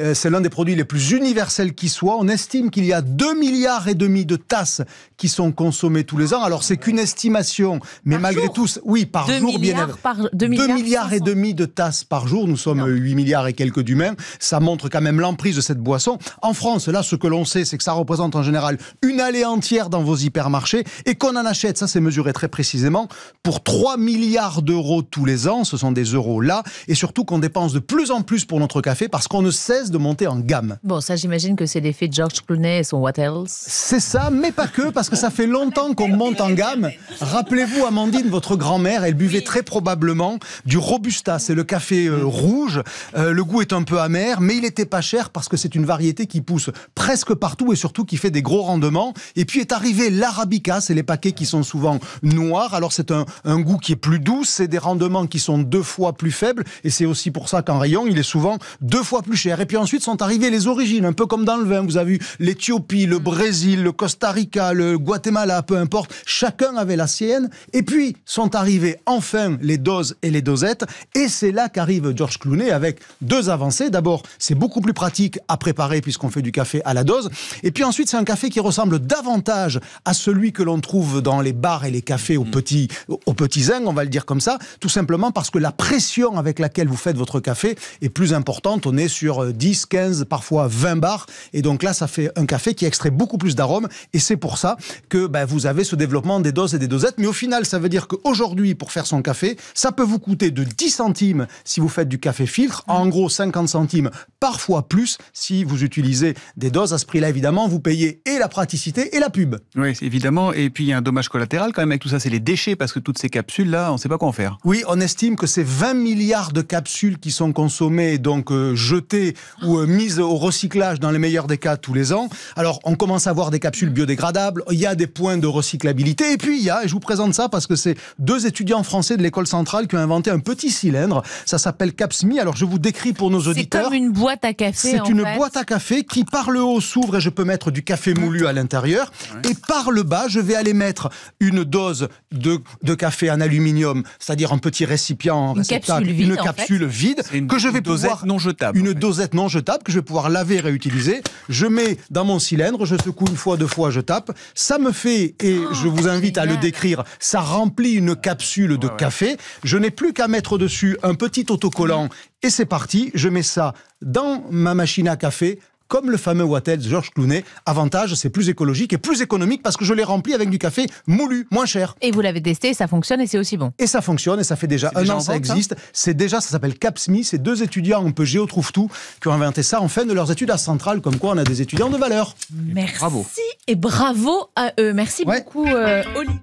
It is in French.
Euh, c'est l'un des produits les plus universels qui soit. On estime qu'il y a 2 milliards et demi de tasses qui sont consommées tous les ans. Alors c'est qu'une estimation, mais malgré tout, oui, par jour, bien par, 2 milliards, et demi de tasses par jour. Nous sommes 8 milliards et quelques d'humains. Ça montre quand même l'emprise de cette boisson. En France, là, ce que l'on sait, c'est que ça représente en général une allée entière dans vos hypermarchés et qu'on en achète, ça c'est mesuré très précisément, pour 3 milliards d'euros tous les ans. Ce sont des euros là. Et surtout qu'on dépense de plus en plus pour notre café parce qu'on ne cesse de monter en gamme. Bon, ça, j'imagine que c'est l'effet George Clooney et son What Else. C'est ça, mais pas que, parce que ça fait longtemps qu'on monte en gamme. Rappelez-vous, Amandine, votre grand-mère, elle buvait très probablement du Robusta. C'est le café euh, rouge. Euh, le goût est un peu amer, mais il n'était pas cher parce que c'est une variété qui pousse presque partout et surtout qui fait des gros rendements. Et puis est arrivé l'Arabica, c'est les paquets qui sont souvent noirs. Alors c'est un, un goût qui est plus doux, c'est des rendements qui sont deux fois plus faibles. Et c'est aussi pour ça qu'en rayon, il est souvent deux fois plus cher. Et puis ensuite sont arrivées les origines, un peu comme dans le vin. Vous avez vu l'Éthiopie, le Brésil, le Costa Rica, le Guatemala, peu importe. Chacun avait la sienne. Et puis sont arrivées enfin les doses et les dosettes. Et c'est là qu'arrive George Clooney avec deux avancées. D'abord, c'est beaucoup plus pratique à préparer puisqu'on fait du café à la dose. Et puis ensuite, c'est un café qui ressemble davantage à celui que l'on trouve dans les bars et les cafés aux mm. petits, aux petits zinc, on va le dire comme ça, tout simplement parce que la pression avec laquelle vous faites votre café est plus importante. On est sur 10, 15, euh, parfois 20 bars. Et donc là, ça fait un café qui extrait beaucoup plus d'arômes. Et c'est pour ça que ben, vous avez ce développement des doses et des dosettes. Mais au final, ça veut dire qu'aujourd'hui, pour faire son café, ça peut vous coûter de 10 centimes si vous faites du café filtre, en gros 50 centimes, parfois plus si vous utilisez des doses. À ce prix-là, évidemment, vous payez et la praticité et la pub. Oui, évidemment. Et puis, il y a un dommage collatéral quand même avec tout ça, c'est les déchets, parce que toutes ces capsules-là, on ne sait pas quoi en faire. Oui, on estime que c'est 20 milliards de capsules qui sont consommées, donc euh, jetées ou euh, mise au recyclage dans les meilleurs des cas tous les ans. Alors on commence à voir des capsules biodégradables, il y a des points de recyclabilité et puis il y a, et je vous présente ça parce que c'est deux étudiants français de l'école centrale qui ont inventé un petit cylindre, ça s'appelle Capsmi. Alors je vous décris pour nos auditeurs. C'est comme une boîte à café. C'est une boîte à café qui par le haut s'ouvre et je peux mettre du café moulu à l'intérieur et par le bas je vais aller mettre une dose de, de café en aluminium, c'est-à-dire un petit récipient, une capsule vide, une capsule vide que je vais poser non jetable. Une dose non, non tape, que je vais pouvoir laver et réutiliser. Je mets dans mon cylindre, je secoue une fois, deux fois, je tape. Ça me fait, et oh, je vous invite à le décrire, ça remplit une capsule de café. Je n'ai plus qu'à mettre dessus un petit autocollant et c'est parti. Je mets ça dans ma machine à café comme le fameux Wattel de Georges Clooney. Avantage, c'est plus écologique et plus économique parce que je l'ai rempli avec du café moulu, moins cher. Et vous l'avez testé, ça fonctionne et c'est aussi bon. Et ça fonctionne et ça fait déjà un an ça existe. C'est déjà, ça s'appelle CAPSMI. C'est deux étudiants, on peut géo tout, qui ont inventé ça en fin de leurs études à Centrale. Comme quoi, on a des étudiants de valeur. Merci. Bravo. Et bravo à eux. Merci beaucoup, euh, Oli.